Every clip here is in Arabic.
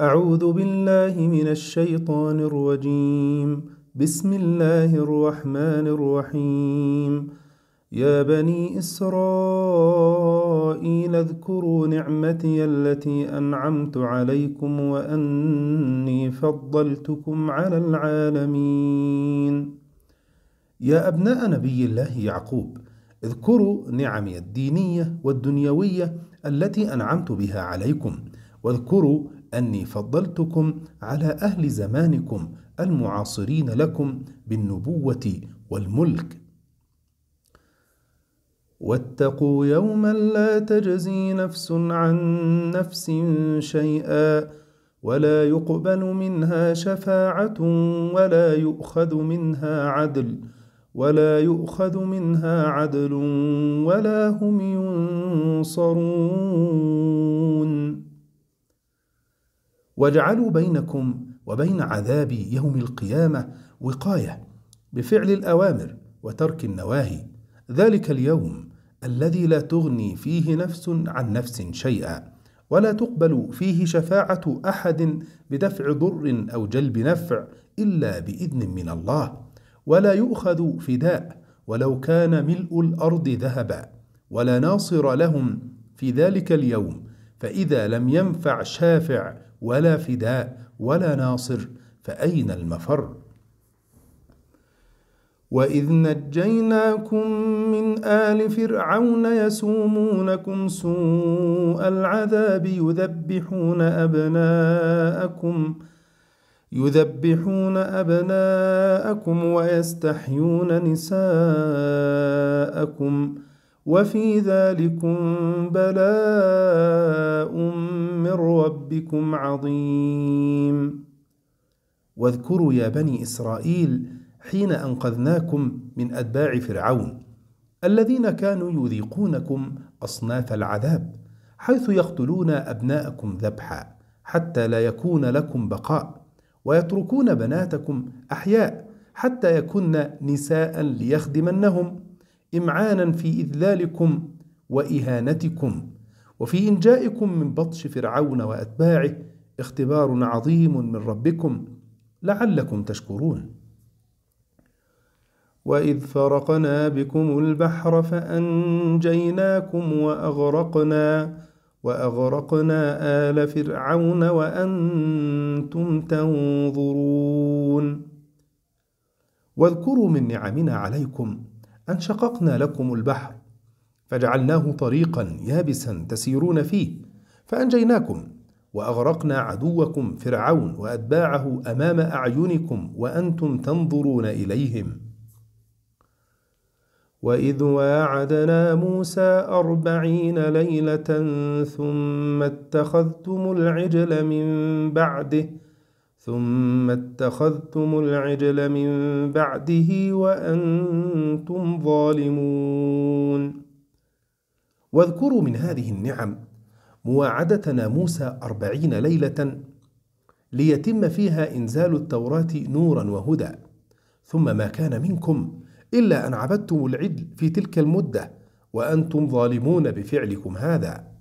أعوذ بالله من الشيطان الرجيم بسم الله الرحمن الرحيم يا بني إسرائيل اذكروا نعمتي التي أنعمت عليكم وأني فضلتكم على العالمين يا أبناء نبي الله يعقوب اذكروا نعمي الدينية والدنيوية التي أنعمت بها عليكم واذكروا أني فضلتكم على أهل زمانكم المعاصرين لكم بالنبوة والملك واتقوا يوما لا تجزي نفس عن نفس شيئا ولا يقبل منها شفاعة ولا يؤخذ منها عدل ولا يؤخذ منها عدل ولا هم ينصرون واجعلوا بينكم وبين عذاب يوم القيامة وقاية بفعل الأوامر وترك النواهي ذلك اليوم الذي لا تغني فيه نفس عن نفس شيئا ولا تقبل فيه شفاعة أحد بدفع ضر أو جلب نفع إلا بإذن من الله ولا يؤخذ فداء ولو كان ملء الأرض ذهبا ولا ناصر لهم في ذلك اليوم فإذا لم ينفع شافع ولا فداء ولا ناصر فأين المفر؟ وإذ نجيناكم من آل فرعون يسومونكم سوء العذاب يذبحون أبناءكم يذبحون أبناءكم ويستحيون نساءكم ۖ وفي ذلكم بلاء من ربكم عظيم واذكروا يا بني إسرائيل حين أنقذناكم من أتباع فرعون الذين كانوا يذيقونكم أصناف العذاب حيث يقتلون أبناءكم ذبحا حتى لا يكون لكم بقاء ويتركون بناتكم أحياء حتى يكن نساء ليخدمنهم إمعانا في إذلالكم وإهانتكم وفي إنجائكم من بطش فرعون وأتباعه اختبار عظيم من ربكم لعلكم تشكرون وإذ فرقنا بكم البحر فأنجيناكم وأغرقنا وأغرقنا آل فرعون وأنتم تنظرون واذكروا من نعمنا عليكم أن شققنا لكم البحر فجعلناه طريقا يابسا تسيرون فيه فأنجيناكم وأغرقنا عدوكم فرعون وأتباعه أمام أعينكم وأنتم تنظرون إليهم وإذ واعدنا موسى أربعين ليلة ثم اتخذتم العجل من بعده ثم اتخذتم العجل من بعده وأنتم ظالمون واذكروا من هذه النعم مواعدتنا موسى أربعين ليلة ليتم فيها إنزال التوراة نورا وهدى ثم ما كان منكم إلا أن عبدتم العجل في تلك المدة وأنتم ظالمون بفعلكم هذا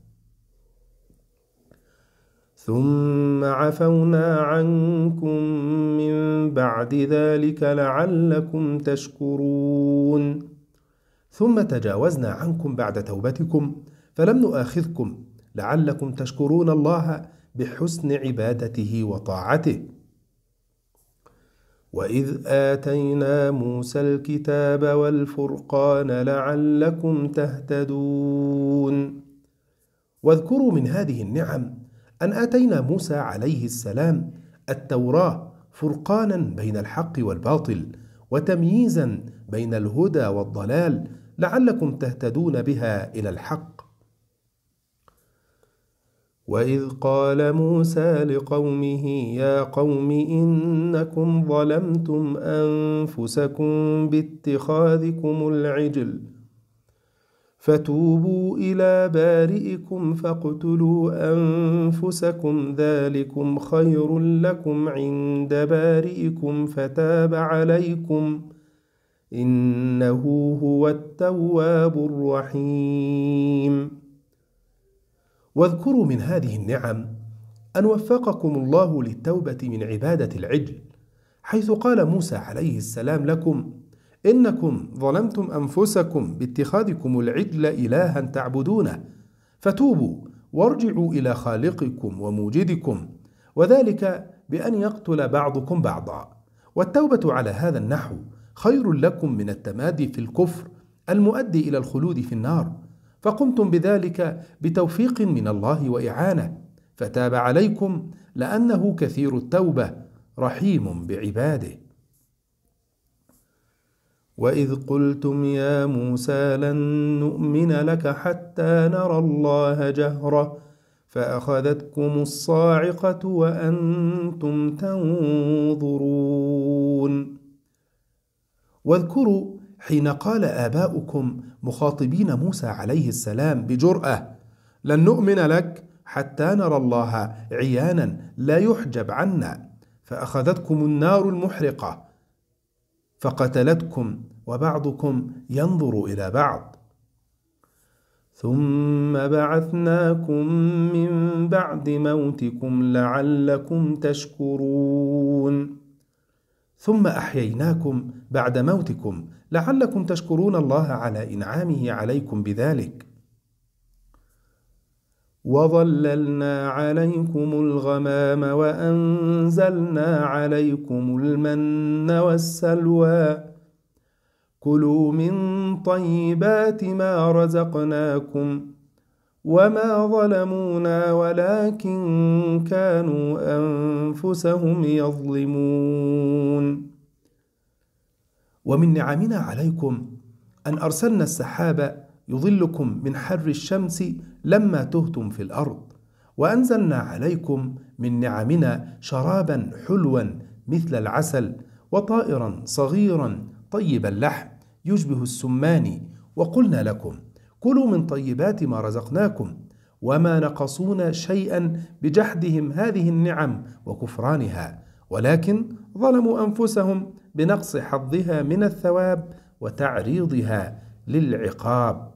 ثم عفونا عنكم من بعد ذلك لعلكم تشكرون ثم تجاوزنا عنكم بعد توبتكم فلم نؤاخذكم لعلكم تشكرون الله بحسن عبادته وطاعته وإذ آتينا موسى الكتاب والفرقان لعلكم تهتدون واذكروا من هذه النعم أن آتينا موسى عليه السلام التوراة فرقانا بين الحق والباطل وتمييزا بين الهدى والضلال لعلكم تهتدون بها إلى الحق وإذ قال موسى لقومه يا قوم إنكم ظلمتم أنفسكم باتخاذكم العجل فتوبوا إلى بارئكم فاقتلوا أنفسكم ذلكم خير لكم عند بارئكم فتاب عليكم إنه هو التواب الرحيم واذكروا من هذه النعم أن وفقكم الله للتوبة من عبادة العجل حيث قال موسى عليه السلام لكم إنكم ظلمتم أنفسكم باتخاذكم العجل إلها تعبدونه فتوبوا وارجعوا إلى خالقكم وموجدكم وذلك بأن يقتل بعضكم بعضا والتوبة على هذا النحو خير لكم من التمادي في الكفر المؤدي إلى الخلود في النار فقمتم بذلك بتوفيق من الله وإعانة فتاب عليكم لأنه كثير التوبة رحيم بعباده وإذ قلتم يا موسى لن نؤمن لك حتى نرى الله جهرة فأخذتكم الصاعقة وأنتم تنظرون واذكروا حين قال آباؤكم مخاطبين موسى عليه السلام بجرأة لن نؤمن لك حتى نرى الله عيانا لا يحجب عنا فأخذتكم النار المحرقة فقتلتكم وبعضكم ينظر إلى بعض ثم بعثناكم من بعد موتكم لعلكم تشكرون ثم أحييناكم بعد موتكم لعلكم تشكرون الله على إنعامه عليكم بذلك وظللنا عليكم الغمام وأنزلنا عليكم المن والسلوى كلوا من طيبات ما رزقناكم وما ظلمونا ولكن كانوا أنفسهم يظلمون ومن نعمنا عليكم أن أرسلنا السحاب يظلكم من حر الشمس لما تهتم في الأرض وأنزلنا عليكم من نعمنا شرابا حلوا مثل العسل وطائرا صغيرا طيب اللحم يشبه السمان وقلنا لكم كلوا من طيبات ما رزقناكم وما نقصونا شيئا بجحدهم هذه النعم وكفرانها ولكن ظلموا أنفسهم بنقص حظها من الثواب وتعريضها للعقاب